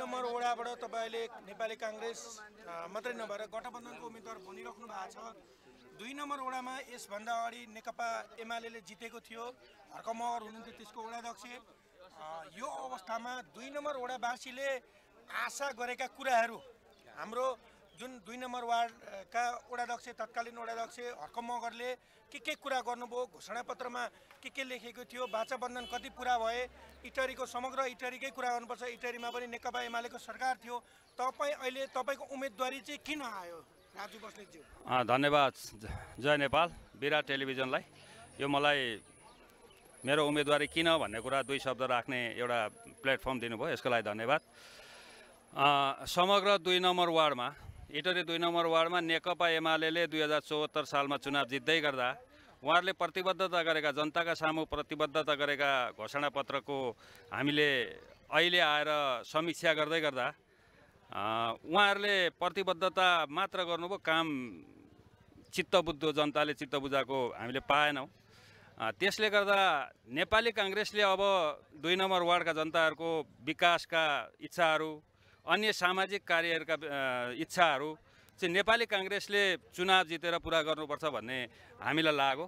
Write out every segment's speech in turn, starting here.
number वडाबाट तपाईँले नेपाली काङ्ग्रेस मात्रै नभएर गठबन्धनको उम्मेद्वार भनिराख्नु भएको छ दुई नम्बर वडामा यसभन्दा अगाडि नेकपा एमाले जितेको थियो हर्कमहर हुनुहुन्थ्यो त्यसको वडाध्यक्ष यो अवस्थामा दुई नम्बर वडावासीले आशा गरेका कुराहरू हाम्रो जुन दुई नम्बर वार्डका वडाध्यक्ष तत्कालीन वडाध्यक्ष हर्क मगरले के के कुरा गर्नुभयो घोषणापत्रमा के के लेखेको थियो बाचा कति पुरा भए इटरीको समग्र इटरीकै कुरा गर्नुपर्छ इटरीमा पनि नेकपा एमालेको सरकार थियो तपाईँ अहिले तपाईँको उम्मेदवारी चाहिँ किन आयो राजु बस्नेतज्यू धन्यवाद जय नेपाल बिरा टेलिभिजनलाई यो मलाई मेरो उम्मेदवारी किन भन्ने कुरा दुई शब्द राख्ने एउटा प्लेटफर्म दिनुभयो यसको लागि धन्यवाद समग्र दुई नम्बर वार्डमा इटरी दुई नम्बर वार्डमा नेकपा एमाले दुई हजार चौहत्तर सालमा चुनाव जित्दै गर्दा उहाँहरूले प्रतिबद्धता गरेका जनताका सामु प्रतिबद्धता गरेका घोषणापत्रको हामीले अहिले आएर समीक्षा गर्दै गर्दा उहाँहरूले प्रतिबद्धता मात्र गर्नुभयो काम चित्तबुद्ध जनताले चित्त बुझाएको हामीले पाएनौँ त्यसले गर्दा नेपाली काङ्ग्रेसले अब दुई नम्बर वार्डका जनताहरूको विकासका इच्छाहरू अन्य सामाजिक कार्यहरूका इच्छाहरू चाहिँ नेपाली काङ्ग्रेसले चुनाव जितेर पुरा गर्नुपर्छ भन्ने हामीलाई लाग्यो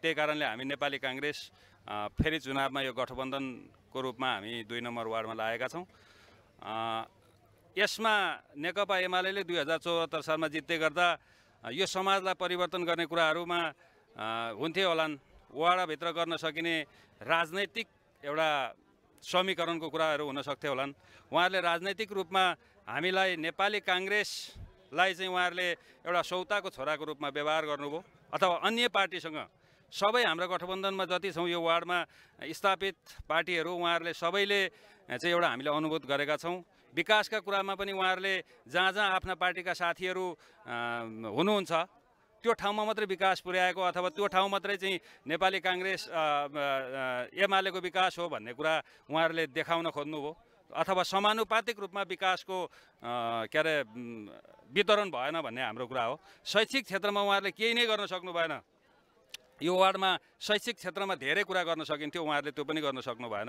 त्यही कारणले हामी नेपाली काङ्ग्रेस फेरि चुनावमा यो गठबन्धनको रूपमा हामी दुई नम्बर वार्डमा लागेका छौँ यसमा नेकपा एमाले दुई हजार चौहत्तर सालमा जित्दै गर्दा यो समाजलाई परिवर्तन गर्ने कुराहरूमा हुन्थ्यो होलान् वाडाभित्र गर्न सकिने राजनैतिक एउटा समीकरणको कुराहरू हुन सक्थ्यो होलान् उहाँहरूले राजनैतिक रूपमा हामीलाई नेपाली काङ्ग्रेसलाई चाहिँ उहाँहरूले एउटा सौताको छोराको रूपमा व्यवहार गर्नुभयो अथवा अन्य पार्टीसँग सबै हाम्रो गठबन्धनमा जति छौँ यो वार्डमा स्थापित पार्टीहरू उहाँहरूले सबैले चाहिँ एउटा हामीले अनुभूत गरेका छौँ विकासका कुरामा पनि उहाँहरूले जहाँ जहाँ आफ्ना पार्टीका साथीहरू हुनुहुन्छ त्यो ठाउँमा मात्रै विकास पुर्याएको अथवा त्यो ठाउँ मात्रै चाहिँ नेपाली काङ्ग्रेस एमालेको विकास हो भन्ने कुरा उहाँहरूले देखाउन खोज्नुभयो अथवा समानुपातिक रूपमा विकासको के अरे वितरण भएन भन्ने हाम्रो कुरा हो शैक्षिक क्षेत्रमा उहाँहरूले केही नै गर्न सक्नु भएन यो वार्डमा शैक्षिक क्षेत्रमा धेरै कुरा गर्न सकिन्थ्यो उहाँहरूले त्यो पनि गर्न सक्नु भएन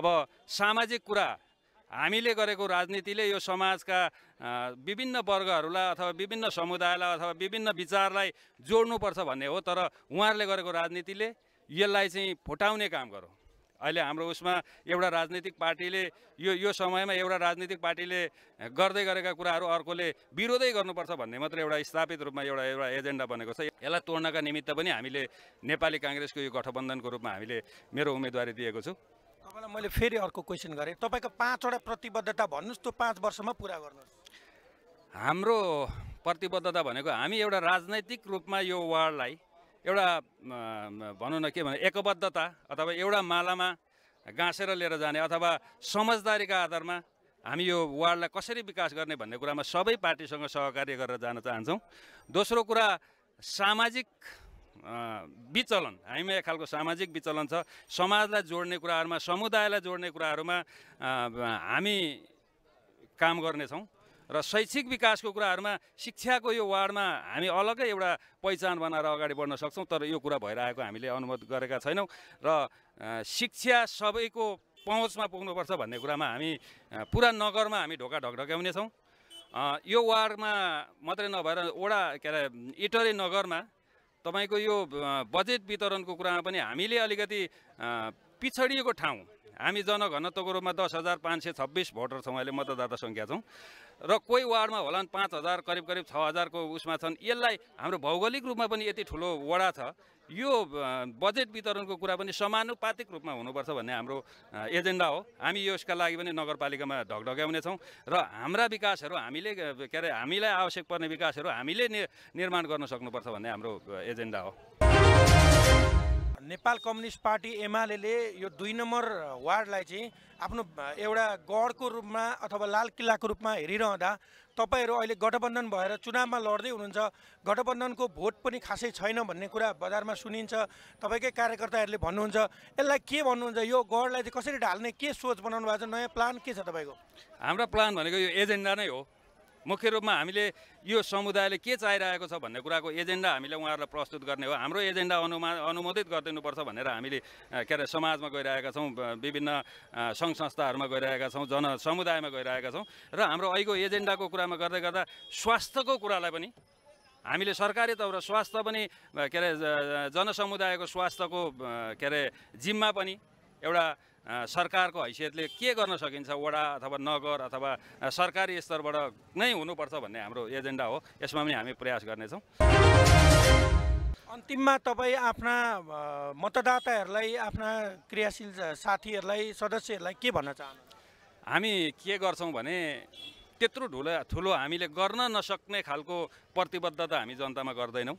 अब सामाजिक कुरा हामीले गरेको राजनीतिले यो समाजका विभिन्न वर्गहरूलाई अथवा विभिन्न समुदायलाई अथवा विभिन्न विचारलाई जोड्नुपर्छ भन्ने हो तर उहाँहरूले गरेको राजनीतिले यसलाई चाहिँ फुटाउने काम गरौँ अहिले हाम्रो उसमा एउटा राजनीतिक पार्टीले यो यो समयमा एउटा राजनीतिक पार्टीले गर्दै गरेका कुराहरू अर्कोले विरोधै गर्नुपर्छ भन्ने मात्रै एउटा स्थापित रूपमा एउटा एउटा एजेन्डा बनेको छ यसलाई तोड्नका निमित्त पनि हामीले नेपाली काङ्ग्रेसको यो गठबन्धनको रूपमा हामीले मेरो उम्मेदवारी दिएको छु तपाईँलाई मैले फेरि अर्को क्वेसन गरेँ तपाईँको पाँचवटा प्रतिबद्धता भन्नुहोस् त्यो पाँच वर्षमा पुरा गर्नुहोस् हाम्रो प्रतिबद्धता भनेको हामी एउटा राजनैतिक रूपमा यो वार्डलाई एउटा भनौँ न के भने एकबद्धता अथवा एउटा मालामा गाँसेर लिएर जाने अथवा समझदारीका आधारमा हामी यो वार्डलाई कसरी विकास गर्ने भन्ने कुरामा सबै पार्टीसँग सहकार्य गरेर जान चाहन्छौँ दोस्रो कुरा सामाजिक विचलन हामीमा एक खालको सामाजिक विचलन छ समाजलाई जोड्ने कुराहरूमा समुदायलाई जोड्ने कुराहरूमा हामी काम गर्नेछौँ र शैक्षिक विकासको कुराहरूमा शिक्षाको यो वार्डमा हामी अलग्गै एउटा पहिचान बनाएर अगाडि बढ्न सक्छौँ तर यो कुरा भइरहेको हामीले अनुमोद गरेका छैनौँ र शिक्षा सबैको पहुँचमा पुग्नुपर्छ भन्ने कुरामा हामी पुरा नगरमा हामी ढोका ढकढक्याउनेछौँ यो वार्डमा मात्रै नभएर वडा के अरे इटरे नगरमा तपाईँको यो बजेट वितरणको कुरामा पनि हामीले अलिकति पिछडिएको ठाउँ हामी जनघनत्वको रूपमा दस हजार पाँच सय छब्बिस भोटर छौँ अहिले मतदाता सङ्ख्या छौँ र कोही वार्डमा होलान् पाँच हजार करिब करिब छ हजारको उसमा छन् यसलाई हाम्रो भौगोलिक रूपमा पनि यति ठुलो वडा छ यो बजेट वितरणको कुरा पनि समानुपातिक रूपमा हुनुपर्छ भन्ने हाम्रो एजेन्डा हो हामी यसका लागि पनि नगरपालिकामा ढकढक्याउनेछौँ र हाम्रा विकासहरू हामीले के अरे हामीलाई आवश्यक पर्ने विकासहरू हामीले निर्माण गर्न सक्नुपर्छ भन्ने हाम्रो एजेन्डा हो नेपाल कम्युनिस्ट पार्टी एमाले यो दुई नम्बर वार्डलाई चाहिँ आफ्नो एउटा गढको रूपमा अथवा लाल किल्लाको रूपमा हेरिरहँदा तपाईँहरू अहिले गठबन्धन भएर चुनावमा लड्दै हुनुहुन्छ गठबन्धनको भोट पनि खासै छैन भन्ने कुरा बजारमा सुनिन्छ तपाईँकै कार्यकर्ताहरूले भन्नुहुन्छ यसलाई के भन्नुहुन्छ यो गढलाई चाहिँ कसरी ढाल्ने के सोच बनाउनु भएको छ नयाँ प्लान के छ तपाईँको हाम्रो प्लान भनेको यो एजेन्डा नै हो मुख्य रूपमा हामीले यो समुदायले के चाहिरहेको छ भन्ने कुराको एजेन्डा हामीले उहाँहरूलाई प्रस्तुत गर्ने हो हाम्रो एजेन्डा अनुमा अनुमोदित गरिदिनुपर्छ भनेर हामीले के अरे समाजमा गइरहेका छौँ विभिन्न सङ्घ संस्थाहरूमा गइरहेका छौँ जनसमुदायमा गइरहेका छौँ र हाम्रो अहिलेको एजेन्डाको कुरामा गर्दै गर्दा स्वास्थ्यको कुरालाई पनि हामीले सरकारी तौर स्वास्थ्य पनि के अरे जनसमुदायको स्वास्थ्यको के अरे जिम्मा पनि एउटा सरकारको हैसियतले के गर्न सकिन्छ वडा अथवा नगर अथवा सरकारी स्तरबाट नै हुनुपर्छ भन्ने हाम्रो एजेन्डा हो यसमा पनि हामी प्रयास गर्नेछौँ अन्तिममा तपाईँ आफ्ना मतदाताहरूलाई आफ्ना क्रियाशील साथीहरूलाई सदस्यहरूलाई के भन्न चाहनुहुन्छ हामी के गर्छौँ भने त्यत्रो ठुलो ठुलो हामीले गर्न नसक्ने खालको प्रतिबद्धता हामी जनतामा गर्दैनौँ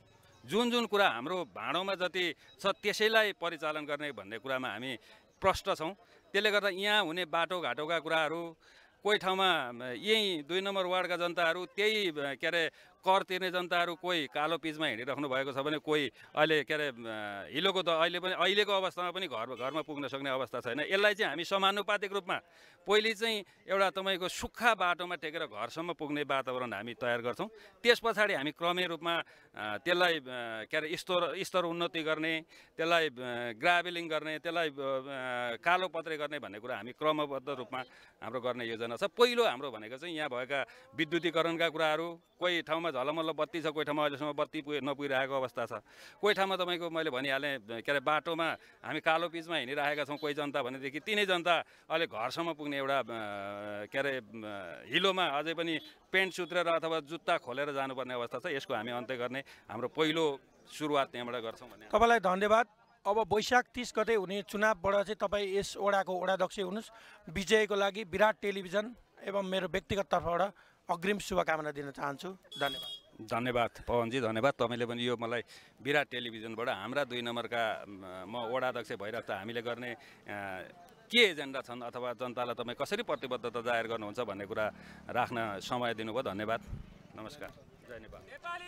जुन जुन कुरा हाम्रो भाँडोमा जति छ त्यसैलाई परिचालन गर्ने भन्ने कुरामा हामी प्रष्ट छौँ त्यसले गर्दा यहाँ हुने बाटोघाटोका कुराहरू कोही ठाउँमा यहीँ दुई नम्बर वार्डका जनताहरू त्यही के अरे कर तिर्ने जनताहरू कोही कालो पिजमा हिँडिराख्नु भएको छ भने कोही अहिले के अरे हिलोको त अहिले पनि अहिलेको अवस्थामा पनि घर घरमा पुग्न सक्ने अवस्था छैन यसलाई चाहिँ हामी समानुपातिक रूपमा पहिले चाहिँ एउटा तपाईँको सुक्खा बाटोमा टेकेर घरसम्म पुग्ने वातावरण हामी तयार गर्छौँ त्यस पछाडि हामी क्रमे रूपमा त्यसलाई के अरे स्तर स्तर उन्नति गर्ने त्यसलाई ग्राभेलिङ गर्ने त्यसलाई कालो पत्रे गर्ने भन्ने कुरा हामी क्रमबद्ध रूपमा हाम्रो गर्ने योजना छ पहिलो हाम्रो भनेको चाहिँ यहाँ भएका विद्युतीकरणका कुराहरू कोही ठाउँमा झलमल्ल बत्ती छ ठाउँमा अहिलेसम्म बत्ती पुगे नपुगिरहेको अवस्था छ ठाउँमा तपाईँको मैले भनिहालेँ के अरे बाटोमा हामी कालो पिचमा हिँडिरहेका छौँ कोही जनता भनेदेखि तिनै जनता अहिले घरसम्म पुग्ने एउटा के अरे हिलोमा अझै पनि पेन्ट सुत्रेर अथवा जुत्ता खोलेर जानुपर्ने अवस्था छ यसको हामी अन्त्य गर्ने हाम्रो पहिलो सुरुवात त्यहाँबाट गर्छौँ भने तपाईँलाई धन्यवाद अब वैशाख तिस गते हुने चुनावबाट चाहिँ तपाईँ यस ओडाको ओडाध्यक्ष हुनुहोस् विजयको लागि विराट टेलिभिजन एवं मेरो व्यक्तिगत तर्फबाट अग्रिम शुभकामना दिन चाहन्छु धन्यवाद धन्यवाद पवनजी धन्यवाद तपाईँले पनि यो मलाई विराट टेलिभिजनबाट हाम्रा दुई नम्बरका म वडाध्यक्ष भइरहेको त हामीले गर्ने के एजेन्डा छन् अथवा जनतालाई तपाईँ कसरी प्रतिबद्धता जाहेर गर्नुहुन्छ भन्ने कुरा राख्न समय दिनुभयो धन्यवाद नमस्कार धन्यवाद